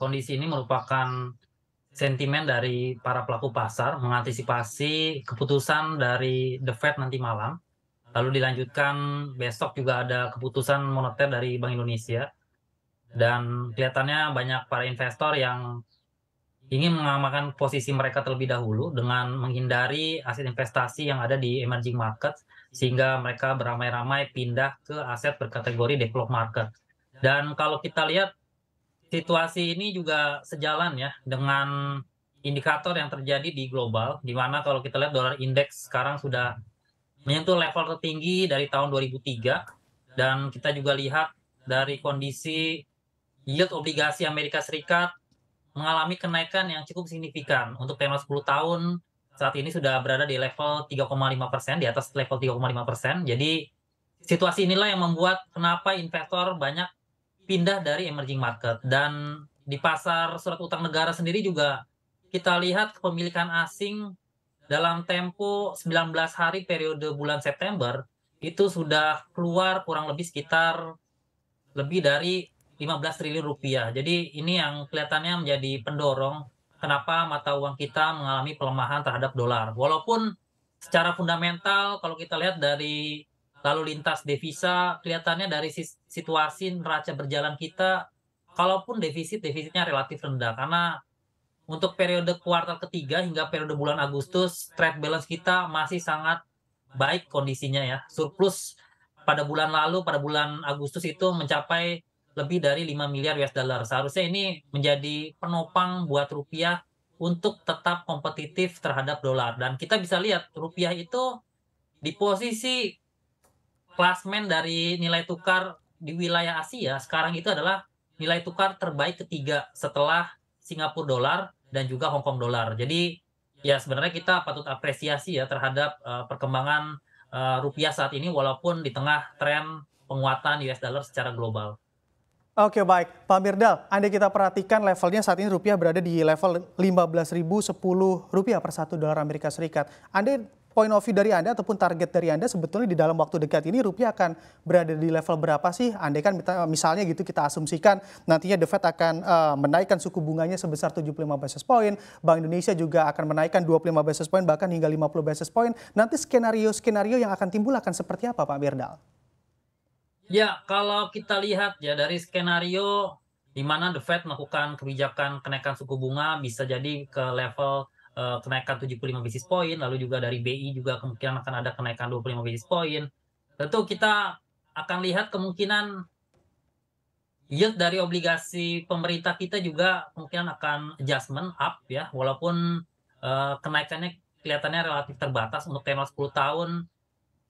kondisi ini merupakan sentimen dari para pelaku pasar mengantisipasi keputusan dari The Fed nanti malam. Lalu dilanjutkan besok juga ada keputusan moneter dari Bank Indonesia. Dan kelihatannya banyak para investor yang ingin mengamankan posisi mereka terlebih dahulu dengan menghindari aset investasi yang ada di emerging market sehingga mereka beramai-ramai pindah ke aset berkategori developed market. Dan kalau kita lihat situasi ini juga sejalan ya dengan indikator yang terjadi di global, di mana kalau kita lihat dolar indeks sekarang sudah menyentuh level tertinggi dari tahun 2003 dan kita juga lihat dari kondisi yield obligasi Amerika Serikat mengalami kenaikan yang cukup signifikan untuk tenor 10 tahun saat ini sudah berada di level 3,5 persen di atas level 3,5 persen jadi situasi inilah yang membuat kenapa investor banyak pindah dari emerging market dan di pasar surat utang negara sendiri juga kita lihat kepemilikan asing dalam tempo 19 hari periode bulan September itu sudah keluar kurang lebih sekitar lebih dari 15 triliun rupiah. Jadi ini yang kelihatannya menjadi pendorong kenapa mata uang kita mengalami pelemahan terhadap dolar. Walaupun secara fundamental kalau kita lihat dari lalu lintas devisa kelihatannya dari situasi neraca berjalan kita kalaupun defisit defisitnya relatif rendah karena untuk periode kuartal ketiga hingga periode bulan Agustus trade balance kita masih sangat baik kondisinya ya surplus pada bulan lalu pada bulan Agustus itu mencapai lebih dari 5 miliar US dollar seharusnya ini menjadi penopang buat rupiah untuk tetap kompetitif terhadap dolar dan kita bisa lihat rupiah itu di posisi klasmen dari nilai tukar di wilayah Asia sekarang itu adalah nilai tukar terbaik ketiga setelah Singapura dolar dan juga Hong Kong dolar. Jadi ya sebenarnya kita patut apresiasi ya terhadap uh, perkembangan uh, rupiah saat ini walaupun di tengah tren penguatan US dollar secara global. Oke baik, Pak Mirdal, Anda kita perhatikan levelnya saat ini rupiah berada di level 15.010 rupiah per satu dolar Amerika Serikat. Anda point of view dari Anda ataupun target dari Anda sebetulnya di dalam waktu dekat ini rupiah akan berada di level berapa sih? Andai kan misalnya gitu kita asumsikan nantinya The Fed akan uh, menaikkan suku bunganya sebesar 75 basis point, Bank Indonesia juga akan menaikkan 25 basis point bahkan hingga 50 basis point. Nanti skenario-skenario yang akan timbul akan seperti apa Pak Mirdal? Ya, kalau kita lihat ya dari skenario di mana The Fed melakukan kebijakan kenaikan suku bunga bisa jadi ke level uh, kenaikan 75 basis point, lalu juga dari BI juga kemungkinan akan ada kenaikan 25 basis point. Tentu kita akan lihat kemungkinan yield dari obligasi pemerintah kita juga kemungkinan akan adjustment up ya, walaupun uh, kenaikannya kelihatannya relatif terbatas untuk tenor 10 tahun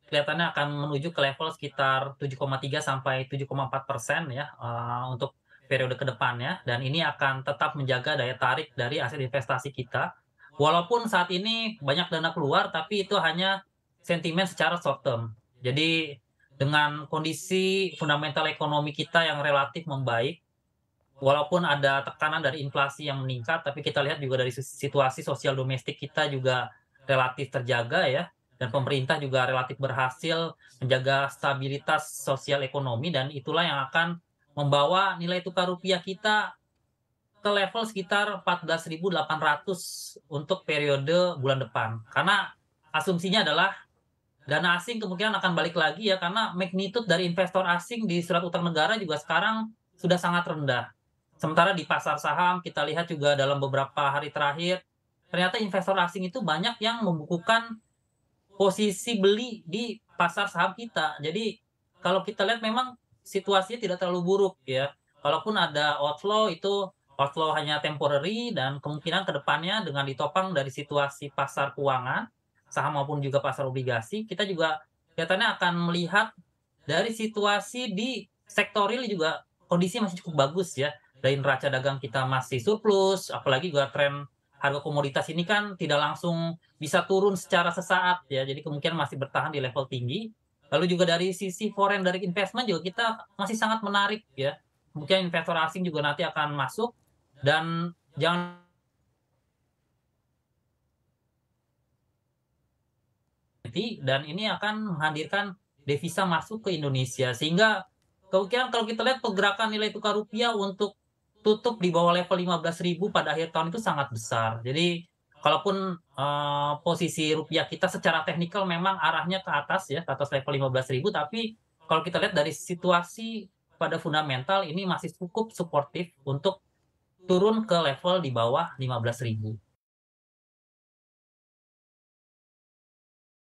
kelihatannya akan menuju ke level sekitar 7,3 sampai 7,4 persen ya uh, untuk periode kedepannya dan ini akan tetap menjaga daya tarik dari aset investasi kita Walaupun saat ini banyak dana keluar, tapi itu hanya sentimen secara short term. Jadi dengan kondisi fundamental ekonomi kita yang relatif membaik, walaupun ada tekanan dari inflasi yang meningkat, tapi kita lihat juga dari situasi sosial domestik kita juga relatif terjaga ya, dan pemerintah juga relatif berhasil menjaga stabilitas sosial ekonomi dan itulah yang akan membawa nilai tukar rupiah kita ke level sekitar 14.800 untuk periode bulan depan. Karena asumsinya adalah dana asing kemungkinan akan balik lagi ya karena magnitude dari investor asing di surat utang negara juga sekarang sudah sangat rendah. Sementara di pasar saham kita lihat juga dalam beberapa hari terakhir ternyata investor asing itu banyak yang membukukan posisi beli di pasar saham kita. Jadi kalau kita lihat memang situasinya tidak terlalu buruk ya. Walaupun ada outflow itu outflow hanya temporary dan kemungkinan kedepannya dengan ditopang dari situasi pasar keuangan saham maupun juga pasar obligasi kita juga kelihatannya akan melihat dari situasi di sektor real juga kondisi masih cukup bagus ya dari neraca dagang kita masih surplus apalagi juga tren harga komoditas ini kan tidak langsung bisa turun secara sesaat ya jadi kemungkinan masih bertahan di level tinggi lalu juga dari sisi foreign dari investment juga kita masih sangat menarik ya mungkin investor asing juga nanti akan masuk dan jangan dan ini akan menghadirkan devisa masuk ke Indonesia sehingga kemungkinan kalau kita lihat pergerakan nilai tukar rupiah untuk tutup di bawah level 15.000 pada akhir tahun itu sangat besar. Jadi kalaupun uh, posisi rupiah kita secara teknikal memang arahnya ke atas ya, ke atas level 15.000 tapi kalau kita lihat dari situasi pada fundamental ini masih cukup suportif untuk turun ke level di bawah ribu.